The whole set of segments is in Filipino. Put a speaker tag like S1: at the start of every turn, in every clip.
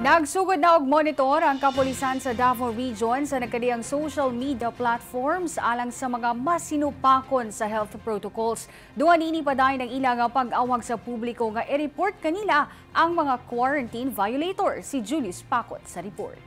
S1: Nagsugod na og monitor ang kapulisan sa Davao Region sa nagkadiyang social media platforms alang sa mga masinupakon sa health protocols. Duha nini pa ng ilang pag-awag sa publiko nga i-report kanila ang mga quarantine violator. Si Julius Pacot sa report.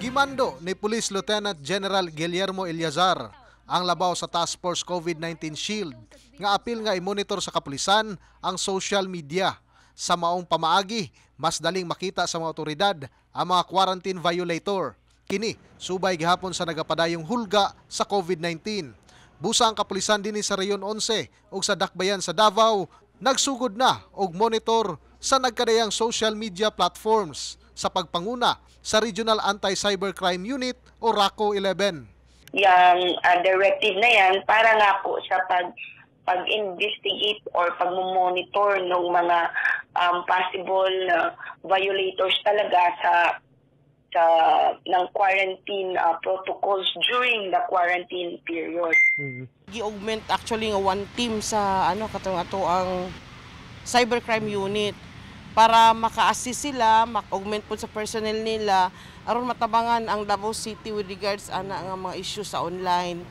S2: Gimando ni Police Lieutenant General Guillermo Eliazar ang labaw sa Task Force COVID-19 Shield nga apil nga i-monitor sa kapulisan ang social media sa maong pamaagi mas daling makita sa mga otoridad ang mga quarantine violator kini subay gihapon sa nagapadayong hulga sa COVID-19 busa ang kapulisan dinhi sa Rayon 11 ug sa Dakbayan sa Davao nagsugod na og monitor sa nagkadayang social media platforms sa pagpanguna sa Regional Anti-Cybercrime Unit o RACO 11
S1: yung uh, directive na yan para nga po sa pag pag-investigate or pag-monitor ng mga um, possible uh, violators talaga sa sa ng quarantine uh, protocols during the quarantine period. Mm-hmm.
S3: Gi-augment actually ng one team sa ano katong ato ang cybercrime unit para maka-assist sila, mag-augment po sa personnel nila, aron matabangan ang Davao City with regards ana nga mga issue sa online.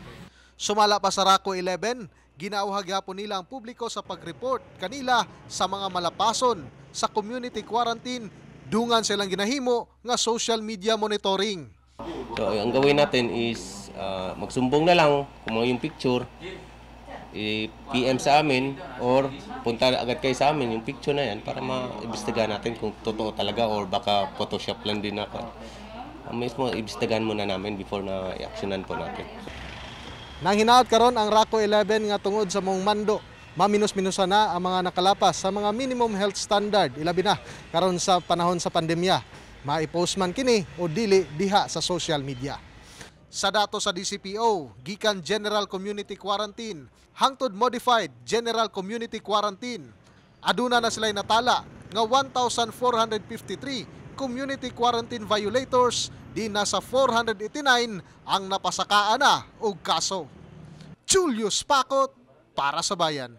S2: Sumala pa sa RACO 11, ginauhag hapon nila ang publiko sa pag-report kanila sa mga malapason sa community quarantine dungan silang ginahimo nga
S4: social media monitoring. So, ang gawin natin is uh, magsumbong na lang kung yung picture i-PM sa amin or punta agad kayo sa amin yung picture na yan para maibistigan natin kung totoo talaga or baka photoshop lang din ako. Ang mismo, ibistigan muna namin before na i-actionan po natin.
S2: Nang hinaot karon ang RACO 11 nga tungod sa mong mando, maminus-minusa na ang mga nakalapas sa mga minimum health standard, ilabi na karon sa panahon sa pandemya. Maipost man kini o dili diha sa social media. Sa dato sa DCPO, gikan General Community Quarantine hangtod Modified General Community Quarantine, aduna na sila'y natala nga 1,453 community quarantine violators di nasa 489 ang napasakaan na og kaso. Julius Pakot para sa bayan.